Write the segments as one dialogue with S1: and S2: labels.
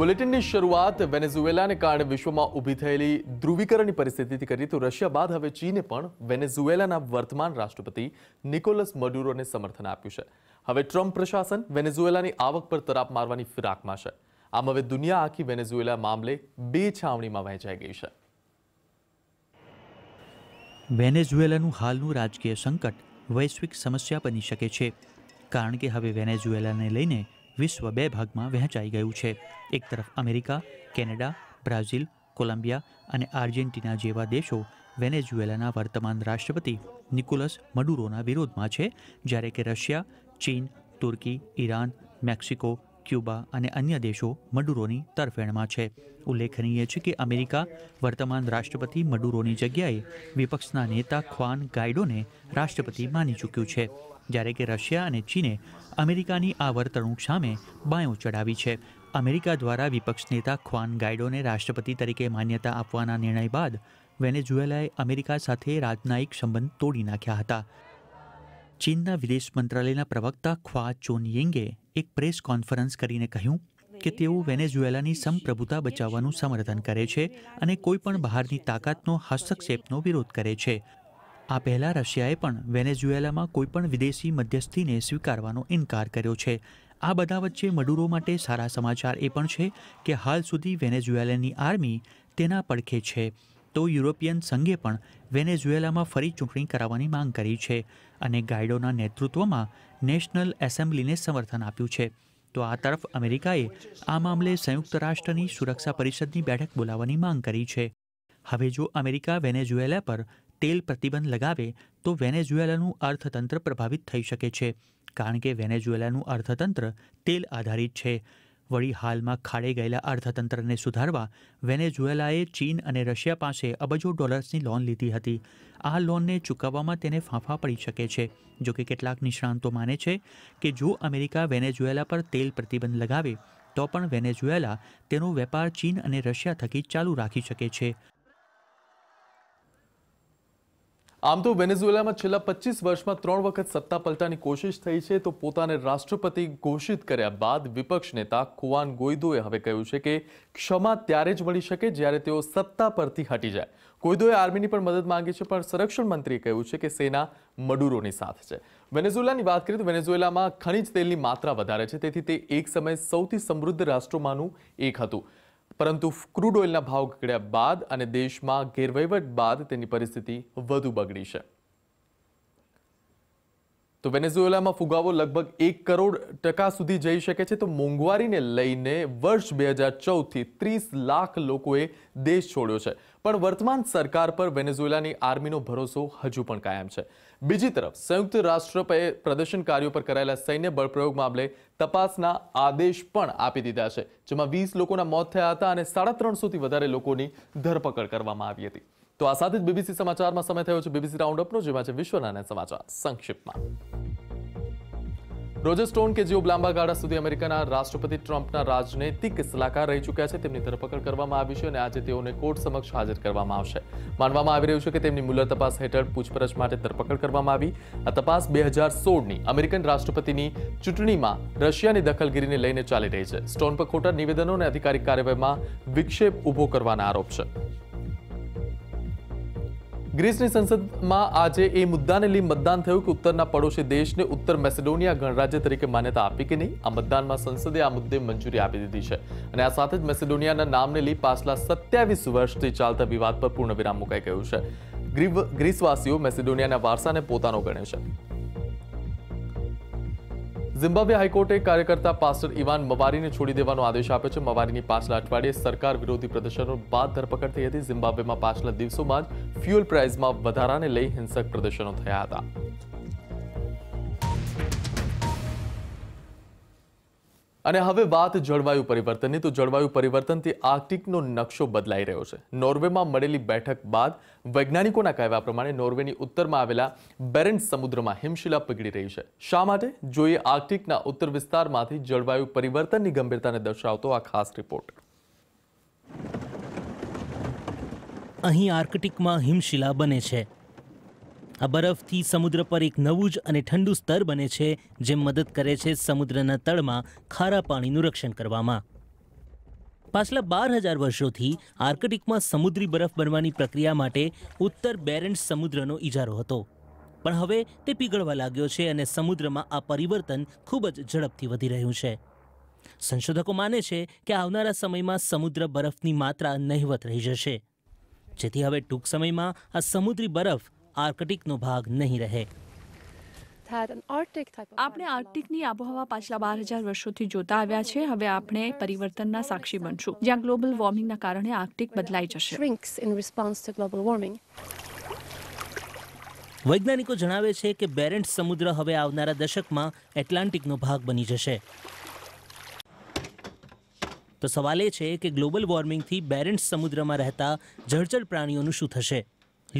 S1: બુલેટિનની શરૂઆત વેનેઝુએલાને કારણે વિશ્વમાં ઊભી થયેલી ધ્રુવીકરણની પરિસ્થિતિથી કરી તો રશિયા બાદ હવે ચીને પણ વેનેઝુએલાના વર્તમાન રાષ્ટ્રપતિ નિકોલસ મડુરોને સમર્થન આપ્યું છે હવે ટ્રમ્પ પ્રશાસન વેનેઝુએલાની આવક પર તરાપ મારવાની ફિરાકમાં છે આમ હવે દુનિયા આખી વેનેઝુએલા મામલે બે છાવણીમાં વહેંચાઈ ગઈ છે
S2: વેનેઝુએલાનું હાલનું રાજકીય સંકટ વૈશ્વિક સમસ્યા બની શકે છે કારણ કે હવે વેનેઝુએલાને લઈને વિશ્વ બે ભાગમાં વહેંચાઈ ગયું છે એક તરફ અમેરિકા કેનેડા બ્રાઝિલ કોલંબિયા અને આર્જેન્ટિના જેવા દેશો વેનેઝુએલાના વર્તમાન રાષ્ટ્રપતિ નિકોલસ મડુરોના વિરોધમાં છે જ્યારે કે રશિયા ચીન તુર્કી ઈરાન મેક્સિકો ક્યુબા અને અન્ય દેશો મડુરોની તરફેણમાં છે ઉલ્લેખનીય છે કે અમેરિકા વર્તમાન રાષ્ટ્રપતિ મડુરોની જગ્યાએ વિપક્ષના નેતા ખ્વાન ગાઇડોને રાષ્ટ્રપતિ માની ચૂક્યું છે જ્યારે કે રશિયા અને ચીને અમેરિકાની આ વર્તણૂક સામે બાયો ચડાવી છે અમેરિકા દ્વારા વિપક્ષ નેતા ખ્વાન ગાઇડોને રાષ્ટ્રપતિ તરીકે માન્યતા આપવાના નિર્ણય બાદ વેનેઝુએલાએ અમેરિકા સાથે રાજનાયિક સંબંધ તોડી નાખ્યા હતા ચીનના વિદેશ મંત્રાલયના પ્રવક્તા ખ્વા ચોનયેંગે એક પ્રેસ કોન્ફરન્સ કરીને કહ્યું કે તેઓ વેનેઝુએલાની સંપ્રભુતા બચાવવાનું સમર્થન કરે છે અને કોઈપણ બહારની તાકાતનો હસ્તક્ષેપનો વિરોધ કરે છે આ પહેલાં રશિયાએ પણ વેનેઝુએલામાં કોઈપણ વિદેશી મધ્યસ્થીને સ્વીકારવાનો ઇનકાર કર્યો છે આ બધા વચ્ચે મડુરો માટે સારા સમાચાર એ પણ છે કે હાલ સુધી વેનેઝુએલાની આર્મી તેના પડખે છે તો યુરોપિયન સંઘે પણ વેનેઝુએલામાં ફરી ચૂંટણી કરાવવાની માંગ કરી છે અને ગાઈડોના નેતૃત્વમાં નેશનલ એસેમ્બલીને સમર્થન આપ્યું છે તો આ તરફ અમેરિકાએ આ મામલે સંયુક્ત રાષ્ટ્રની સુરક્ષા પરિષદની બેઠક બોલાવવાની માંગ કરી છે હવે જો અમેરિકા વેનેઝુએલા પર તેલ પ્રતિબંધ લગાવે તો વેનેઝુએલાનું અર્થતંત્ર પ્રભાવિત થઈ શકે છે કારણ કે વેનેઝુએલાનું અર્થતંત્ર તેલ આધારિત છે વળી હાલમાં ખાડે ગયેલા અર્થતંત્રને સુધારવા વેનેઝુએલાએ ચીન અને રશિયા પાસે અબજો ડોલર્સની લોન લીધી હતી આ લોનને ચૂકવવામાં તેને ફાંફા પડી શકે છે જોકે કેટલાક નિષ્ણાંતો માને છે કે જો અમેરિકા વેનેઝુએલા પર તેલ પ્રતિબંધ લગાવે તો પણ વેનેઝુએલા તેનો વેપાર ચીન અને રશિયા થકી ચાલુ રાખી શકે છે
S1: આમ તો વેનેઝુએલામાં છેલ્લા પચીસ વર્ષમાં ત્રણ વખત સત્તા પલટાની કોશિશ થઈ છે તો પોતાને રાષ્ટ્રપતિ ઘોષિત કર્યા બાદ વિપક્ષ નેતા ખુવાન ગોયદોએ હવે કહ્યું છે કે ક્ષમા ત્યારે જ મળી શકે જ્યારે તેઓ સત્તા પરથી હટી જાય ગોયદોએ આર્મીની પણ મદદ માંગી છે પણ સંરક્ષણ મંત્રીએ કહ્યું છે કે સેના મડુરોની સાથે છે વેનેઝુએલાની વાત કરીએ તો વેનેઝુએલામાં ખનિજ તેલની માત્રા વધારે છે તેથી તે એક સમયે સૌથી સમૃદ્ધ રાષ્ટ્રોમાંનું એક હતું પરંતુ ક્રૂડ ઓઇલના ભાવ ઘટડ્યા બાદ અને દેશમાં ગેરવહીવટ બાદ તેની પરિસ્થિતિ વધુ બગડી છે તો વેનેઝુએલામાં ફુગાવો લગભગ એક કરોડ ટકા સુધી જઈ શકે છે તો મોંઘવારીને લઈને વર્ષ બે હજાર ચૌદથી ત્રીસ લાખ લોકોએ દેશ છોડ્યો છે પણ વર્તમાન સરકાર પર વેનેઝુએલાની આર્મીનો ભરોસો હજુ પણ કાયમ છે બીજી તરફ સંયુક્ત રાષ્ટ્રપે પ્રદર્શનકારીઓ પર કરાયેલા સૈન્ય બળપ્રયોગ મામલે તપાસના આદેશ પણ આપી દીધા છે જેમાં વીસ લોકોના મોત થયા હતા અને સાડા ત્રણસોથી વધારે લોકોની ધરપકડ કરવામાં આવી હતી તો આ સાથે જ બીબીસી સમાચારમાં સમય થયો છે બીબીસી રાઉન્ડઅપનો જેમાં છે વિશ્વના સમાચાર સંક્ષિપ્તમાં રોજર સ્ટોન કે જેઓ લાંબા ગાળા સુધી અમેરિકાના રાષ્ટ્રપતિ ટ્રમ્પના રાજનૈતિક સલાહકાર રહી ચૂક્યા છે તેમની ધરપકડ કરવામાં આવી છે અને આજે તેઓને કોર્ટ સમક્ષ હાજર કરવામાં આવશે માનવામાં આવી રહ્યું છે કે તેમની મુલર તપાસ હેઠળ પૂછપરછ માટે ધરપકડ કરવામાં આવી આ તપાસ બે હજાર સોળની અમેરિકન રાષ્ટ્રપતિની ચૂંટણીમાં રશિયાની દખલગીરીને લઈને ચાલી રહી છે સ્ટોન પર ખોટા નિવેદનો અને અધિકારિક કાર્યવાહીમાં વિક્ષેપ ઊભો કરવાના આરોપ છે ગ્રીસની સંસદમાં આજે એ મુદ્દાને લઈ મતદાન થયું કે ઉત્તરના પડોશી દેશને ઉત્તર મેસેડોનિયા ગણરાજ્ય તરીકે માન્યતા આપી કે નહીં આ મતદાનમાં સંસદે આ મુદ્દે મંજૂરી આપી દીધી છે અને આ સાથે જ મેસેડોનિયાના નામને લઈ પાછલા સત્યાવીસ વર્ષથી ચાલતા વિવાદ પર પૂર્ણ વિરામ મુકાઈ ગયું છે ગ્રીસવાસીઓ મેસેડોનિયાના વારસાને પોતાનો ગણે છે ઝિમ્બાબ્વે હાઈકોર્ટે કાર્યકર્તા પાસ્ટર ઇવાન મવારીને છોડી દેવાનો આદેશ આપ્યો છે મવારીની પાછલા અઠવાડિયે સરકાર વિરોધી પ્રદર્શનો બાદ ધરપકડ થઈ હતી ઝિમ્બાબ્વેમાં પાછલા દિવસોમાં જ ફ્યુઅલ પ્રાઇઝમાં વધારાને લઈ હિંસક પ્રદર્શનો થયા હતા અને હવે વાત જળવાયુ પરિવર્તનની તો જળવાયુ પરિવર્તનથી આર્કટિકનો નકશો બદલાઈ રહ્યો છે નોર્વેમાં મળેલી બેઠક બાદ વૈજ્ઞાનિકોના કહેવા પ્રમાણે નોર્વેની ઉત્તરમાં આવેલા બેરેન્ટ સમુદ્રમાં હિમશિલા પીગળી રહી છે શા માટે જોઈએ આર્કટિકના ઉત્તર વિસ્તારમાંથી જળવાયુ પરિવર્તનની ગંભીરતાને દર્શાવતો આ ખાસ રિપોર્ટ
S3: અહીં આર્કટિકમાં હિમશિલા બને છે આ બરફથી સમુદ્ર પર એક નવું જ અને ઠંડુ સ્તર બને છે જે મદદ કરે છે સમુદ્રના તળમાં ખારા પાણીનું રક્ષણ કરવામાં પાછલા બાર હજાર વર્ષોથી આર્કટિકમાં સમુદ્રી બરફ બનવાની પ્રક્રિયા માટે ઉત્તર બેરેન્ટ્સ સમુદ્રનો ઇજારો હતો પણ હવે તે પીગળવા લાગ્યો છે અને સમુદ્રમાં આ પરિવર્તન ખૂબ જ ઝડપથી વધી રહ્યું છે સંશોધકો માને છે કે આવનારા સમયમાં સમુદ્ર બરફની માત્રા નહિવત રહી જશે જેથી હવે ટૂંક સમયમાં આ સમુદ્રી બરફ આર્કટિકનો ભાગ નહીં રહે
S4: આપણે આર્કટિકની આબોહવા પાછલા બાર હજાર વર્ષોથી જોતા આવ્યા છે હવે આપણે પરિવર્તનના સાક્ષી બનશું જ્યાં ગ્લોબલ વોર્મિંગના કારણે આર્ટિક બદલાઈ જશે
S3: વૈજ્ઞાનિકો જણાવે છે કે બેરેન્ટ સમુદ્ર હવે આવનારા દશકમાં એટલાન્ટિકનો ભાગ બની જશે તો સવાલ એ છે કે ગ્લોબલ વોર્મિંગથી બેરેન્ટ સમુદ્રમાં રહેતા જળચર પ્રાણીઓનું શું થશે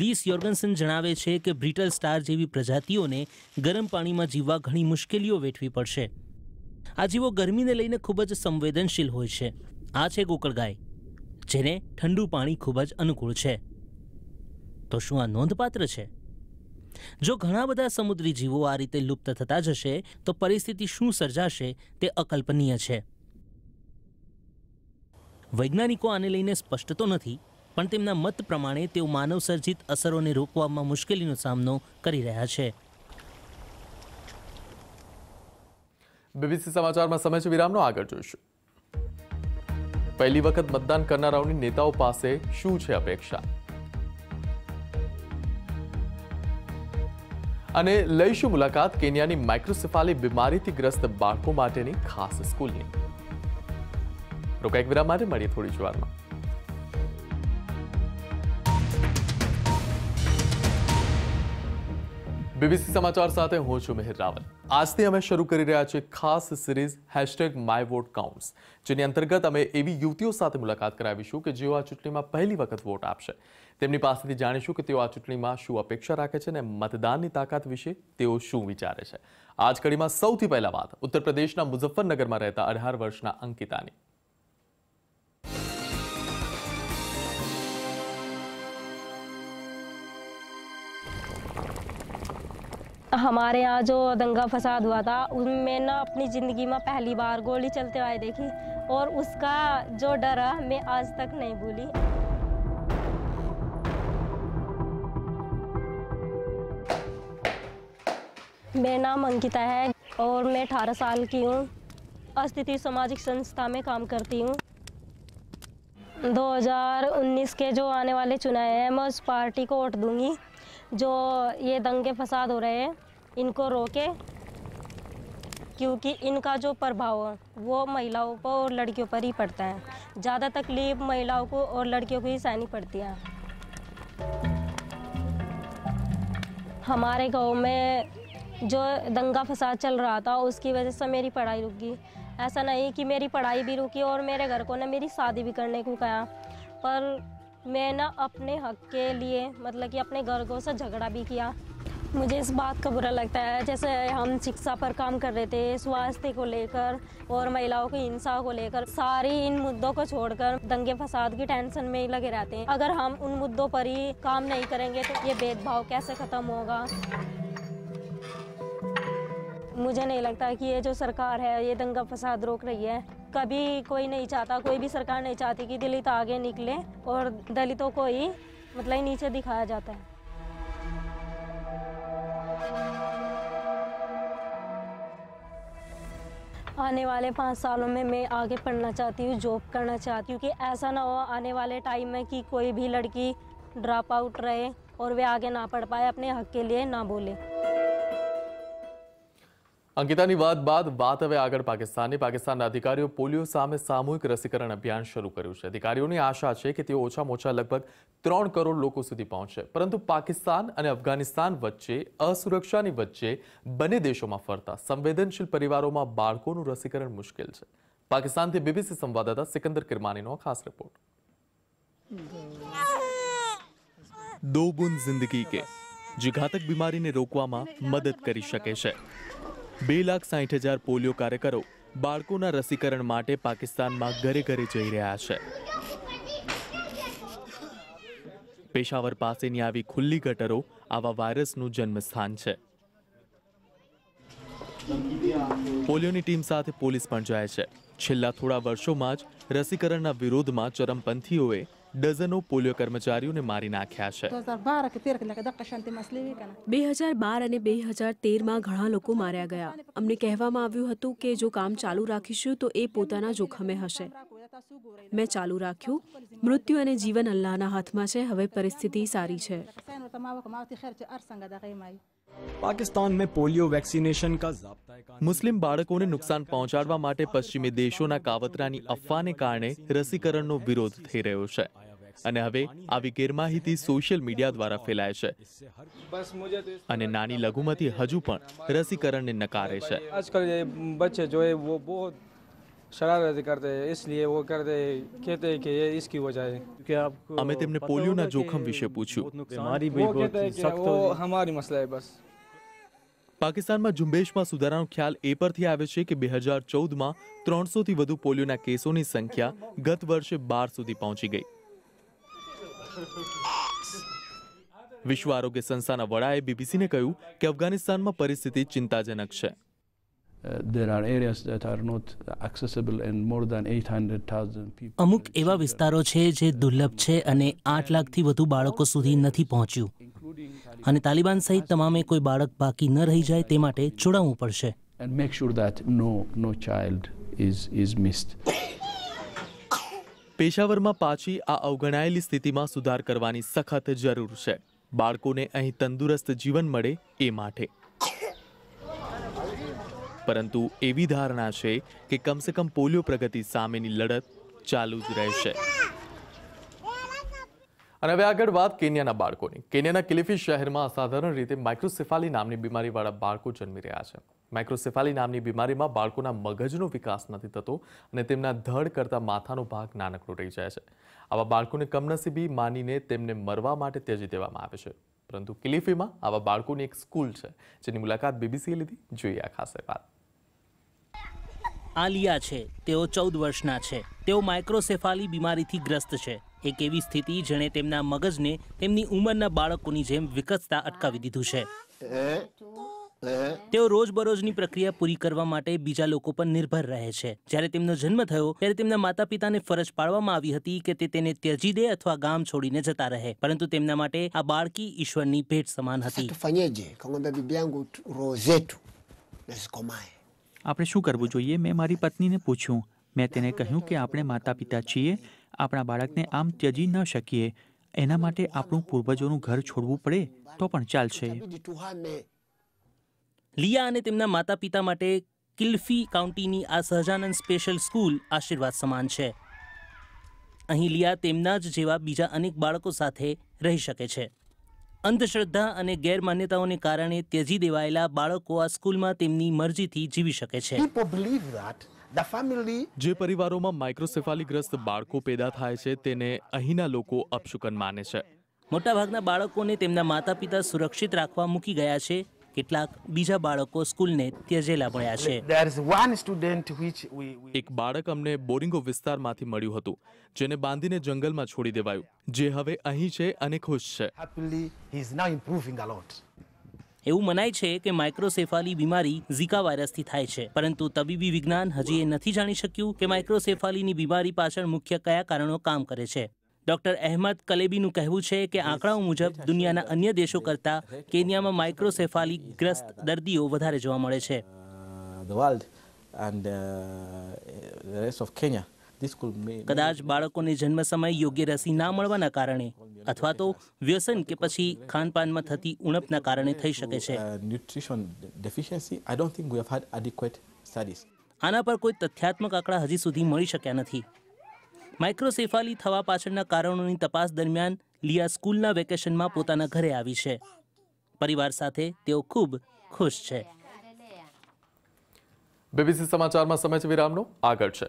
S3: લીસ યોર્ગન્સન જણાવે છે કે બ્રિટલ સ્ટાર જેવી પ્રજાતિઓને ગરમ પાણીમાં જીવવા ઘણી મુશ્કેલીઓ વેઠવી પડશે આ જીવો ગરમીને લઈને ખૂબ જ સંવેદનશીલ હોય છે આ છે ગોકળગાય જેને ઠંડુ પાણી ખૂબ જ અનુકૂળ છે તો શું આ નોંધપાત્ર છે જો ઘણા બધા સમુદ્રી જીવો આ રીતે લુપ્ત થતા જશે તો પરિસ્થિતિ શું સર્જાશે તે અકલ્પનીય છે વૈજ્ઞાનિકો આને લઈને સ્પષ્ટ તો નથી પણ તેમના મત પ્રમાણે તેઓ માનવસર્જિત અસરોને રોકવામાં મુશ્કેલીનો સામનો કરી રહ્યા છે
S1: બીબીસી સમાચારમાં સમય છે વિરામનો આગળ જોઈશું પહેલી વખત મતદાન કરનારાઓની નેતાઓ પાસે શું છે અપેક્ષા અને લઈશું મુલાકાત કેન્યાની માઇક્રોસેફાલી બીમારીથી ગ્રસ્ત બાળકો માટેની ખાસ સ્કૂલની રોકાઈક વિરામ માટે મળીએ થોડી જ વારમાં બીબીસી સમાચાર સાથે હું છું મિહિર રાવલ આજથી અમે શરૂ કરી રહ્યા છીએ ખાસ series hashtag my vote counts જેની અંતર્ગત અમે એવી યુવતીઓ સાથે મુલાકાત કરાવીશું કે જેઓ આ ચૂંટણીમાં પહેલી વખત વોટ આપશે તેમની પાસેથી જાણીશું કે તેઓ આ ચૂંટણીમાં શું અપેક્ષા રાખે છે અને મતદાનની તાકાત વિશે તેઓ શું વિચારે છે આજ કડીમાં સૌથી પહેલા વાત ઉત્તર પ્રદેશના મુઝફ્ફરનગરમાં રહેતા અઢાર વર્ષના અંકિતાની
S5: हमारे यहाँ जो दंगा फसाद हुआ था उनमें ना अपनी ज़िंदगी में पहली बार गोली चलते हुए देखी और उसका जो डर है मैं आज तक नहीं भूली मेरा नाम अंकिता है और मैं अठारह साल की हूँ अस्थिति सामाजिक संस्था में काम करती हूँ 2019 के जो आने वाले चुनाव हैं मैं उस पार्टी को वोट दूंगी जो ये दंगे फसाद हो रहे हैं इनको रोके क्योंकि इनका जो प्रभाव वो महिलाओं पर और लड़कियों पर ही पड़ता है ज़्यादा तकलीफ महिलाओं को और लड़कियों को ही सहनी पड़ती है हमारे गांव में जो दंगा फसाद चल रहा था उसकी वजह से मेरी पढ़ाई रुक गई ऐसा नहीं कि मेरी पढ़ाई भी रुकी और मेरे घर को ने मेरी शादी भी करने को कहा पर मैं ना अपने हक के लिए मतलब कि अपने घर को से झगड़ा भी किया मुझे इस बात का बुरा लगता है जैसे हम शिक्षा पर काम कर रहे थे स्वास्थ्य को लेकर और महिलाओं की हिंसा को लेकर सारी इन मुद्दों को छोड़कर दंगे फसाद की टेंशन में ही लगे रहते हैं अगर हम उन मुद्दों पर ही काम नहीं करेंगे तो ये भेदभाव कैसे ख़त्म होगा मुझे नहीं लगता कि ये जो सरकार है ये दंगा फसाद रोक रही है कभी कोई नहीं चाहता कोई भी सरकार नहीं चाहती कि दलित आगे निकले और दलितों को ही मतलब नीचे दिखाया जाता है आने वाले पाँच सालों में मैं आगे पढ़ना चाहती हूँ जॉब करना चाहती हूँ कि ऐसा ना हो आने वाले टाइम में कि कोई भी लड़की ड्रॉप आउट रहे और वे आगे ना पढ़ पाए अपने हक के लिए ना बोले
S1: અંકિતાની વાત બાદ વાત હવે આગળ પાકિસ્તાનની પાકિસ્તાનના અધિકારીઓ પોલિયો સામે સામૂહિક રસીકરણ અભિયાન શરૂ કર્યું છે અધિકારીઓની આશા છે કે તેઓ ઓછામાં ઓછા લગભગ ત્રણ કરોડ લોકો સુધી પહોંચશે પરંતુ પાકિસ્તાન અને અફઘાનિસ્તાન વચ્ચે અસુરક્ષાની વચ્ચે બંને દેશોમાં ફરતા સંવેદનશીલ પરિવારોમાં બાળકોનું રસીકરણ મુશ્કેલ છે પાકિસ્તાનથી બીબીસી સંવાદદાતા સિકંદર કિરમાનીનો ખાસ રિપોર્ટ દો બુંદ જિંદગી કે જે ઘાતક બીમારીને રોકવામાં મદદ કરી શકે છે બે લાખ સાઠ હજાર પોલિયો કાર્યકરો બાળકોના રસીકરણ માટે પાકિસ્તાનમાં ઘરે ઘરે જઈ રહ્યા છે પેશાવર પાસેની આવી ખુલ્લી ગટરો આવા વાયરસનું જન્મસ્થાન છે પોલિયોની ટીમ સાથે પોલીસ પણ જાય છે છેલ્લા થોડા વર્ષોમાં જ રસીકરણના વિરોધમાં ચરમપંથીઓએ ડઝનો પોલિયો કર્મચારીઓને મારી
S3: નાખ્યા
S5: છે બે હજાર બાર અને બે હજાર તેરમાં ઘણા લોકો માર્યા ગયા અમને કહેવામાં આવ્યું હતું કે જો કામ ચાલુ રાખીશું તો એ પોતાના જોખમે હશે મેં ચાલુ રાખ્યું મૃત્યુ અને જીવન અલ્લાહના હાથમાં છે હવે પરિસ્થિતિ સારી છે પાકિસ્તાન મેં પોલિયો વેક્સિનેશન
S1: કા મુસ્લિમ બાળકોને નુકસાન પહોંચાડવા માટે પશ્ચિમી દેશોના કાવતરાની અફવાને કારણે રસીકરણનો વિરોધ થઈ રહ્યો છે અને હવે આવી ગેરમાહિતી સોશિયલ મીડિયા દ્વારા ફેલાય
S3: છે
S1: અને નાની લઘુમતી હજુ પણ રસીકરણને નકારે છે
S2: આજકાલ બચ્ચે જો शरारत करते हैं इसलिए वो करते कहते हैं कि ये इसकी वजह है કે અમે તેમને પોલિયોના જોખમ વિશે
S1: પૂછ્યું બીમારી બહુ
S2: સખત હમારી મસલા હે બસ
S1: પાકિસ્તાનમાં ઝુંબેશમાં સુધારાનો ખ્યાલ એ પરથી આવે છે કે બે હજાર ચૌદમાં ત્રણસોથી વધુ પોલિયોના કેસોની સંખ્યા ગત વર્ષે બાર સુધી પહોંચી ગઈ વિશ્વ આરોગ્ય સંસ્થાના વડાએ બીબીસીને કહ્યું કે અફઘાનિસ્તાનમાં પરિસ્થિતિ ચિંતાજનક છે અમુક
S3: એવા વિસ્તારો છે જે દુર્લભ છે અને આઠ લાખથી વધુ બાળકો સુધી નથી પહોંચ્યું અને તાલિબાન સહિત તમામે કોઈ બાળક બાકી ન રહી જાય તે માટે જોડાવવું પડશે
S1: and make sure that no, no child is, is missed. પેશાવરમાં પાછી આ અવગણાયેલી સ્થિતિમાં સુધાર કરવાની સખત જરૂર છે બાળકોને અહીં તંદુરસ્ત જીવન મળે એ માટે પરંતુ એવી ધારણા છે કે કમસે કમ પોલિયો પ્રગતિ સામેની લડત ચાલુ જ રહેશે અને હવે આગળ વાત કેન્યાના બાળકોની કેન્યાના કિલિફી શહેરમાં અસાધારણ રીતે માઇક્રોસેફાલી નામની બીમારીવાળા બાળકો જન્મી રહ્યા છે માઇક્રોસેફાલી નામની બીમારીમાં બાળકોના મગજનો વિકાસ નથી થતો અને તેમના ધડ કરતાં માથાનો ભાગ નાનકડો રહી જાય છે આવા બાળકોને કમનસીબી માનીને તેમને મરવા માટે ત્યજી દેવામાં આવે છે પરંતુ કિલિફીમાં આવા બાળકોની એક સ્કૂલ છે જેની મુલાકાત બીબીસીએ લીધી જોઈએ આ ખાસ વાત
S3: આલિયા છે તેઓ ચૌદ વર્ષના છે તેઓ માઇક્રોસેફાલી બીમારીથી ગ્રસ્ત છે એક એવી સ્થિતિ જેણે તેમના મગજને તેમની ઉંમરના બાળકોની જેમ વિકસતા અટકાવી દીધું છે તેઓ રોજબરોજની પ્રક્રિયા પૂરી કરવા માટે બીજા લોકો પર નિર્ભર રહે છે જ્યારે તેમનો જન્મ થયો ત્યારે તેમના માતા પિતાને ફરજ પાડવામાં આવી હતી કે તે તેને ત્યજી દે અથવા ગામ છોડીને જતા રહે પરંતુ તેમના માટે આ બાળકી ईश्वरની ભેટ સમાન હતી
S2: આપણે શું કરવું જોઈએ મેં મારી પત્નીને પૂછ્યું મેં તેને કહ્યું કે આપણે માતા પિતા છીએ આપણા બાળકને આમ ત્યજી ન શકીએ એના માટે આપણું પૂર્વજોનું ઘર છોડવું પડે તો પણ ચાલશે લિયા અને
S3: તેમના માતા પિતા માટે કિલ્ફી કાઉન્ટીની આ સહજાનંદ સ્પેશિયલ સ્કૂલ આશીર્વાદ સમાન છે અહીં લિયા તેમના જ જેવા બીજા અનેક બાળકો સાથે રહી શકે છે અંધશ્રદ્ધા અને ગેરમાન્યતાઓને કારણે ત્યજી દેવાયેલા બાળકો આ સ્કૂલમાં તેમની મરજીથી જીવી શકે છે જે પરિવારોમાં માઇક્રોસેફાલીગ્રસ્ત બાળકો પેદા થાય છે તેને અહીંના લોકો અપશુકન માને છે મોટાભાગના બાળકોને તેમના માતા પિતા સુરક્ષિત રાખવા મૂકી ગયા છે કેટલાક બીજા બાળકો સ્કૂલને ત્યજેલા મળ્યા છે
S1: એક બાળક અમને બોરિંગો વિસ્તારમાંથી મળ્યું હતું જેને બાંધીને જંગલમાં છોડી દેવાયું જે હવે અહીં છે અને ખુશ છે
S3: એવું મનાય છે કે માઇક્રોસેફાલી બીમારી ઝીકા વાયરસથી થાય છે પરંતુ તબીબી વિજ્ઞાન હજી એ નથી જાણી શક્યું કે માઇક્રોસેફાલીની બીમારી પાછળ મુખ્ય કયા કારણો કામ કરે છે ડોક્ટર અહેમદ કલેબીનું કહેવું છે કે આંકડાઓ મુજબ દુનિયાના અન્ય દેશો કરતાં કેન્યામાં માઇક્રોસેફાલી ગ્રસ્ત દર્દીઓ વધારે જોવા મળે છે કદાચ બાળકોને જન્મ સમયે યોગ્ય રસી ના મળવાના કારણે અથવા તો વ્યસન કે પછી ખાનપાનમાં થતી ઉણપના કારણે થઈ શકે છે આના પર કોઈ તથ્યાત્મક આંકડા હજી સુધી મળી શક્યા નથી માઇક્રોસેફાલી થવા પાછળના કારણોની તપાસ દરમિયાન લિયા સ્કૂલના વેકેશનમાં પોતાના ઘરે આવી છે પરિવાર સાથે તેઓ ખૂબ ખુશ છે બીબીસી સમાચારમાં સમય છે વિરામનો આગળ છે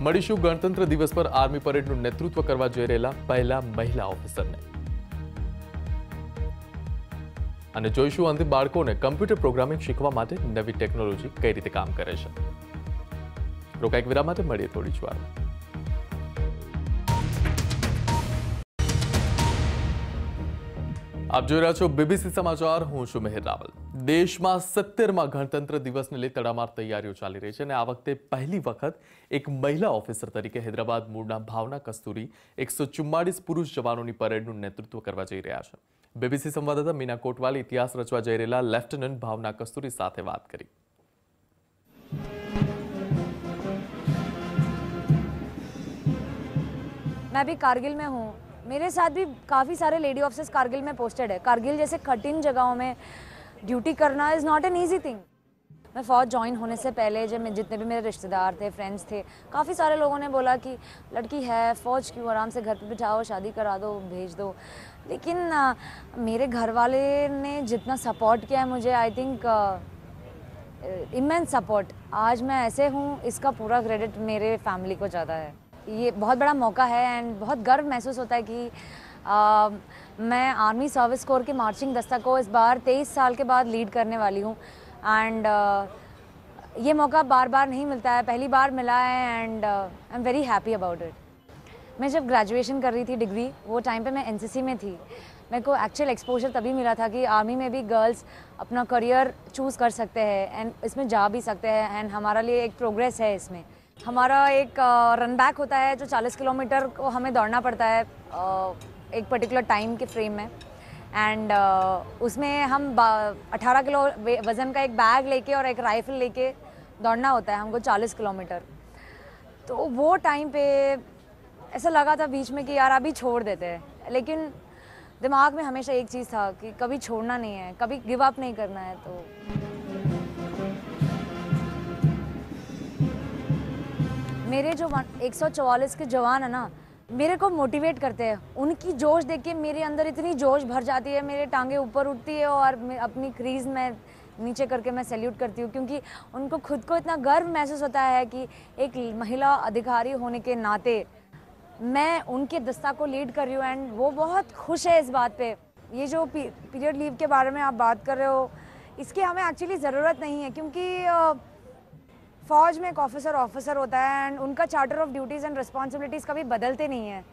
S1: મળીશું ગણતંત્ર દિવસ પર આર્મી પરેડનું નેતૃત્વ કરવા જઈ રહેલા પહેલા મહિલા ઓફિસરને અને જોઈશું અંતે બાળકોને કમ્પ્યુટર પ્રોગ્રામિંગ શીખવા માટે નવી ટેકનોલોજી કઈ રીતે કામ કરે છે રોકાયક વિરામ માટે મળીએ થોડી જ વારમાં આપ જોઈ રહ્યા છો બીબીસી સમાચાર હું છું મેહર રાવલ દેશમાં સત્તેરમાં ગણતંત્ર દિવસને લઈ તડામાર તૈયારીઓ ચાલી રહી છે અને આ વખતે પહેલી વખત એક મહિલા ઓફિસર તરીકે હૈદરાબાદ મૂળના ભાવના કસ્તુરી એકસો ચુમ્માળીસ પુરુષ જવાનોની પરેડનું નેતૃત્વ કરવા જઈ રહ્યા છે બીબીસી સંવાદદાતા મીના કોટવાલ ઇતિહાસ રચવા જઈ રહેલા લેફ્ટનન્ટ ભાવના કસ્તુરી સાથે વાત કરી
S4: मैं भी कारगिल में हूँ मेरे साथ भी काफ़ी सारे लेडी ऑफिसर्स कारगिल में पोस्टेड है कारगिल जैसे कठिन जगहों में ड्यूटी करना is not an easy thing मैं फ़ौज ज्वाइन होने से पहले जब मैं जितने भी मेरे रिश्तेदार थे फ्रेंड्स थे काफ़ी सारे लोगों ने बोला कि लड़की है फ़ौज क्यों आराम से घर पे बिठाओ शादी करा दो भेज दो लेकिन आ, मेरे घर वाले ने जितना सपोर्ट किया है मुझे आई थिंक इमेंस सपोर्ट आज मैं ऐसे हूँ इसका पूरा क्रेडिट मेरे फैमिली को ज़्यादा है ये बहुत बड़ा मौका है एंड बहुत गर्व महसूस होता है कि आ, मैं आर्मी सर्विस कोर के मार्चिंग दस्ता को इस बार तेईस साल के बाद लीड करने वाली हूँ एंड ये मौका बार बार नहीं मिलता है पहली बार मिला है and I am very happy about it मैं जब ग्रेजुएशन कर रही थी डिग्री वो टाइम पे मैं एनसीसी में थी मेरे को एक्चुअल एक्सपोजर तभी मिला था कि आर्मी में भी गर्ल्स अपना करियर चूज़ कर सकते हैं एंड इसमें जा भी सकते हैं एंड हमारा लिए एक प्रोग्रेस है इसमें हमारा एक रन बैक होता है जो 40 किलोमीटर को हमें दौड़ना पड़ता है एक पर्टिकुलर टाइम के फ्रेम में एंड उसमें हम 18 किलो वज़न का एक बैग लेके और एक राइफल लेके दौड़ना होता है हमको 40 किलोमीटर तो वो टाइम पे ऐसा लगा था बीच में कि यार अभी छोड़ देते हैं लेकिन दिमाग में हमेशा एक चीज़ था कि कभी छोड़ना नहीं है कभी गिव अप नहीं करना है तो मेरे जो एक सौ के जवान है ना मेरे को मोटिवेट करते हैं उनकी जोश देख के मेरे अंदर इतनी जोश भर जाती है मेरे टांगे ऊपर उठती है और अपनी क्रीज में नीचे करके मैं सैल्यूट करती हूँ क्योंकि उनको खुद को इतना गर्व महसूस होता है कि एक महिला अधिकारी होने के नाते मैं उनके दस्ता को लीड कर रही हूँ एंड वो बहुत खुश है इस बात पे ये जो पीरियड लीव के बारे में आप बात कर रहे हो इसकी हमें एक्चुअली ज़रूरत नहीं है क्योंकि फ़ौज में एक ऑफिसर ऑफिसर होता है एंड उनका charter of duties and responsibilities कभी बदलते नहीं हैं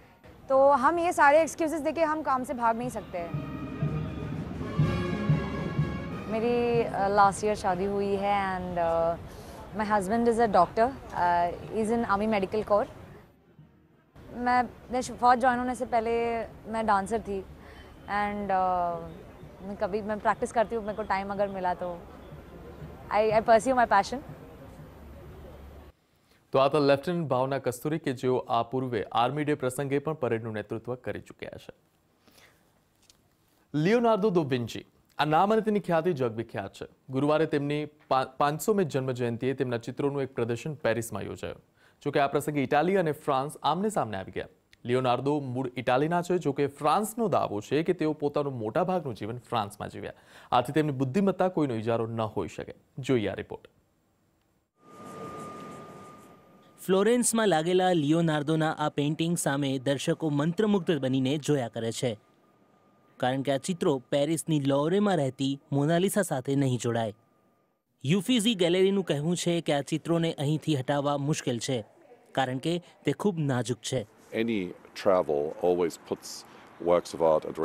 S4: तो हम ये सारे एक्सक्यूज़ देके हम काम से भाग नहीं सकते मेरी लास्ट ईयर शादी हुई है and my husband is a doctor is in army medical corps मैं फौज ज्वाइन होने से पहले मैं डांसर थी एंड uh, मैं कभी मैं प्रैक्टिस करती हूँ मेरे को टाइम अगर मिला तो आई आई परस्यू माई पैशन
S1: તો આ તો લેફ્ટનન્ટ ભાવના કસ્તુરી કે જેઓ આ પૂર્વે આર્મી ડે પ્રસંગે પણ પરેડનું નેતૃત્વ કરી ચૂક્યા છે લિયોનાર્દો દો વિન્ચી આ નામ અને તેની ખ્યાતિ જગવિખ્યાત છે ગુરુવારે તેમની પાંચસોમી જન્મજયંતિએ તેમના ચિત્રોનું એક પ્રદર્શન પેરિસમાં યોજાયું જોકે આ પ્રસંગે ઇટાલી અને ફ્રાન્સ આમને સામને આવી ગયા લિયોનાર્દો મૂળ ઇટાલીના છે જોકે ફ્રાન્સનો દાવો છે કે તેઓ પોતાનું મોટાભાગનું જીવન ફ્રાન્સમાં જીવ્યા આથી તેમની બુદ્ધિમત્તા કોઈનો
S3: ઇજારો ન હોઈ શકે જોઈએ આ રિપોર્ટ ફ્લોરેન્સમાં લાગેલા લિયોનાર્દોના આ પેઇન્ટિંગ સામે દર્શકો મંત્રમુગ્ધ બનીને જોયા કરે છે કારણ કે આ ચિત્રો પેરિસની લોરેમાં રહેતી મોનાલિસા સાથે નહીં જોડાય યુફીઝી ગેલેરીનું કહેવું છે કે આ ચિત્રોને અહીંથી હટાવવા મુશ્કેલ છે કારણ કે તે ખૂબ નાજુક છે any travel always puts works of art at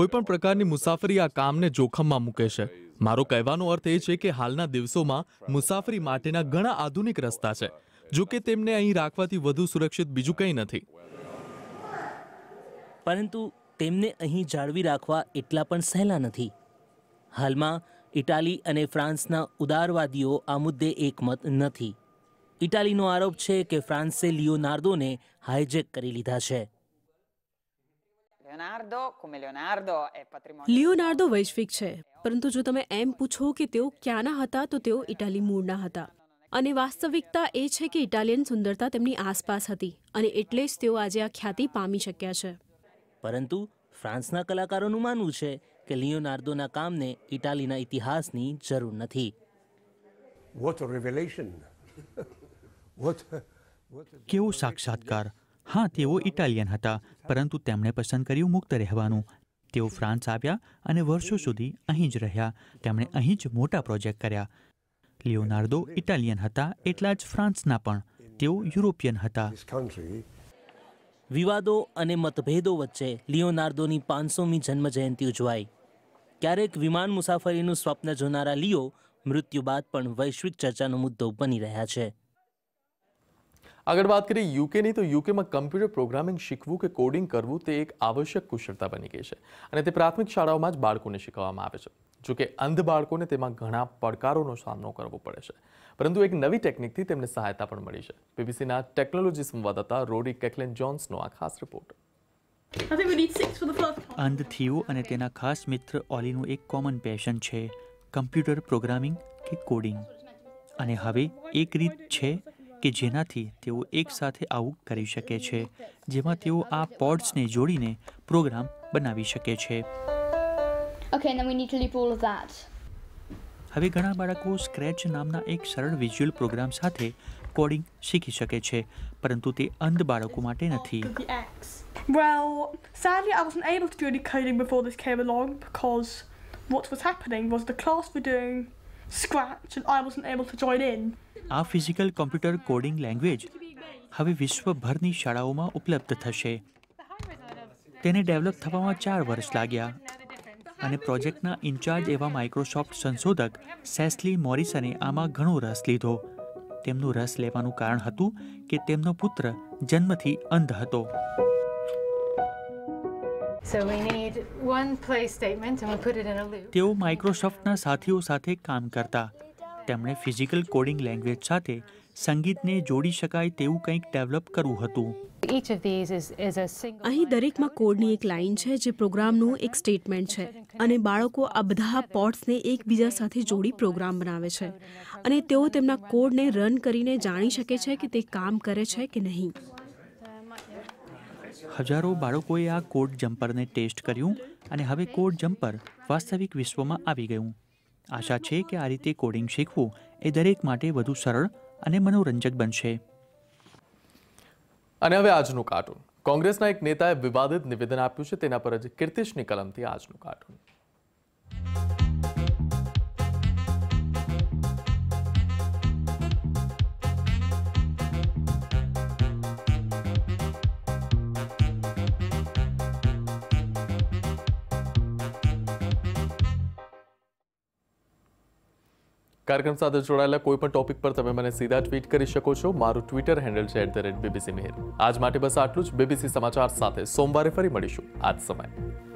S1: કોઈ પણ પ્રકારની મુસાફરી આ કામને જોખમમાં મૂકે છે મારો કહેવાનો અર્થ એ છે કે હાલના દિવસોમાં મુસાફરી માટેના ઘણા આધુનિક રસ્તા છે જો કે તેમને
S3: અહીં રાખવાથી વધુ સુરક્ષિત બીજું કંઈ નથી પરંતુ તેમને અહીં જાળવી રાખવા એટલા પણ સહેલા નથી હાલમાં ઇટાલી અને ફ્રાન્સના ઉદારવાદીઓ આ મુદ્દે એકમત નથી ઇટાલીનો આરોપ છે કે ફ્રાન્સે લિયોનાર્દોને હાઇજેક કરી લીધા છે
S2: લિયોનાર્દો
S5: વૈશ્વિક છે પરંતુ જો તમે એમ પૂછો કે તેઓ ક્યાંના હતા તો તેઓ ઇટાલી મૂળના હતા અને વાસ્તવિકતા એ છે કે ઇટાલિયન સુંદરતા તેમની આસપાસ હતી અને એટલે જ તેઓ આજે આ ખ્યાતિ પામી શક્યા છે
S3: પરંતુ ફ્રાન્સના કલાકારોનું માનવું છે કે લિયોનાર્દોના કામને ઇટાલીના ઇતિહાસની જરૂર નથી વોટ રેવલેશન વોટ
S2: કેવો સાક્ષાત્કાર હા તેઓ ઇટાલિયન હતા પરંતુ તેમણે પસંદ કર્યું મુક્ત રહેવાનું તેઓ ફ્રાન્સ આવ્યા અને વર્ષો સુધી અહીં જ રહ્યા તેમણે અહીં જ મોટા પ્રોજેક્ટ કર્યા લિયોનાર્દો ઇટાલિયન હતા એટલા જ ફ્રાન્સના પણ તેઓ યુરોપિયન હતા વિવાદો અને મતભેદો વચ્ચે
S3: લિયોનાર્દોની પાંચસોમી જન્મજયંતિ ઉજવાઈ ક્યારેક વિમાન મુસાફરીનું સ્વપ્ન જોનારા લિયો મૃત્યુ બાદ પણ વૈશ્વિક ચર્ચાનો મુદ્દો બની રહ્યા છે
S1: આગળ વાત કરીએ યુકેની તો યુકેમાં કમ્પ્યુટર પ્રોગ્રામિંગ શીખવું કે કોડિંગ કરવું તે એક આવશ્યક કુશળતા બની ગઈ છે અને તે પ્રાથમિક શાળાઓમાં જ બાળકોને શીખવવામાં આવે છે જોકે અંધ બાળકોને તેમાં ઘણા પડકારોનો સામનો કરવો પડે છે પરંતુ એક નવી ટેકનિકથી તેમને સહાયતા પણ મળી છે
S2: બીબીસીના ટેકનોલોજી સંવાદદાતા રોરી કેકલેન જોન્સનો આ ખાસ રિપોર્ટ અંધ થિયો અને તેના ખાસ મિત્ર ઓલીનું એક કોમન પેશન છે કમ્પ્યુટર પ્રોગ્રામિંગ કે કોડિંગ અને હવે એક રીત છે કે જેનાથી તેઓ એકસાથે આવું કરી શકે છે જેમાં તેઓ આ પોડ્સને જોડીને પ્રોગ્રામ બનાવી શકે છે હવે ઘણા બાળકો સ્ક્રેચ નામના એક સરળ વિઝ્યુઅલ પ્રોગ્રામ સાથે કોડિંગ શીખી શકે છે પરંતુ તે અંધ બાળકો માટે નથી Well, sadly, I wasn't able to do any coding before this came along because what was happening was the class were doing Scratch, and I wasn't able to join in. આ ફિઝિકલ કમ્પ્યુટર કોડિંગ લેંગ્વેજ હવે વિશ્વભરની શાળાઓમાં ઉપલબ્ધ થશે તેને develop થવામાં ચાર વર્ષ લાગ્યા અને પ્રોજેક્ટના ઇન્ચાર્જ એવા માઇક્રોસોફ્ટ સંશોધક સેસ્લી મોરિસને આમાં ઘણો રસ લીધો તેમનું રસ લેવાનું કારણ હતું કે તેમનો પુત્ર જન્મથી અંધ હતો તેઓ માઇક્રોસોફ્ટના સાથીઓ સાથે કામ કરતા તેમણે ફિઝિકલ કોડિંગ લેંગ્વેજ સાથે સંગીતને જોડી શકાય તેવું કંઈક ડેવલપ કરવું હતું
S5: અહીં દરેકમાં કોડની એક લાઇન છે જે પ્રોગ્રામનું એક સ્ટેટમેન્ટ છે અને બાળકો આ બધા પોટ્સને એકબીજા સાથે જોડી પ્રોગ્રામ બનાવે છે અને તેઓ તેમના કોડને રન કરીને જાણી શકે છે કે તે કામ કરે છે કે નહીં
S2: હજારો બાળકોએ આ કોડ જમ્પરને ટેસ્ટ કર્યું અને હવે કોટ જમ્પર વાસ્તવિક વિશ્વમાં આવી ગયું આશા છે કે આ રીતે કોડિંગ શીખવું એ દરેક માટે વધુ સરળ અને મનોરંજક બનશે
S1: અને હવે આજનું કાર્ટૂન કોંગ્રેસના એક નેતાએ વિવાદિત નિવેદન આપ્યું છે તેના પર જ કીર્તિશની કલમથી આજનું કાર્ટૂન કાર્યક્રમ સાથે જોડાયેલા કોઈ પણ ટોપિક પર તમે મને સીધા ટ્વીટ કરી શકો છો મારું ટ્વિટર હેન્ડલ છે at the rate BBC Mihir આજ માટે બસ આટલું જ બીબીસી સમાચાર સાથે સોમવારે ફરી મળીશું આજ સમયે